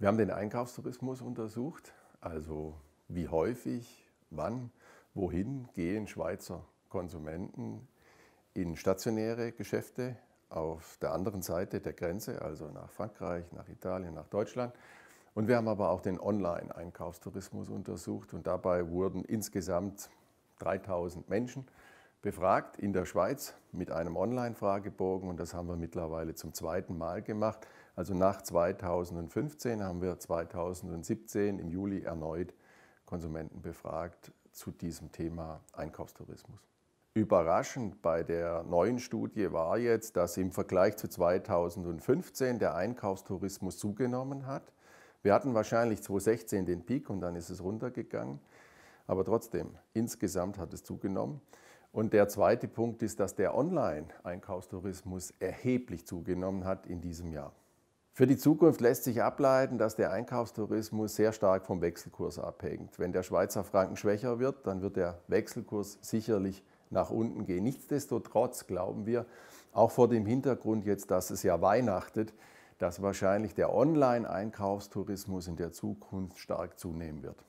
Wir haben den Einkaufstourismus untersucht, also wie häufig, wann, wohin gehen Schweizer Konsumenten in stationäre Geschäfte auf der anderen Seite der Grenze, also nach Frankreich, nach Italien, nach Deutschland. Und wir haben aber auch den Online-Einkaufstourismus untersucht und dabei wurden insgesamt 3000 Menschen befragt in der Schweiz mit einem Online-Fragebogen und das haben wir mittlerweile zum zweiten Mal gemacht. Also nach 2015 haben wir 2017 im Juli erneut Konsumenten befragt zu diesem Thema Einkaufstourismus. Überraschend bei der neuen Studie war jetzt, dass im Vergleich zu 2015 der Einkaufstourismus zugenommen hat. Wir hatten wahrscheinlich 2016 den Peak und dann ist es runtergegangen. Aber trotzdem, insgesamt hat es zugenommen. Und der zweite Punkt ist, dass der Online-Einkaufstourismus erheblich zugenommen hat in diesem Jahr. Für die Zukunft lässt sich ableiten, dass der Einkaufstourismus sehr stark vom Wechselkurs abhängt. Wenn der Schweizer Franken schwächer wird, dann wird der Wechselkurs sicherlich nach unten gehen. Nichtsdestotrotz glauben wir, auch vor dem Hintergrund jetzt, dass es ja Weihnachtet, dass wahrscheinlich der Online-Einkaufstourismus in der Zukunft stark zunehmen wird.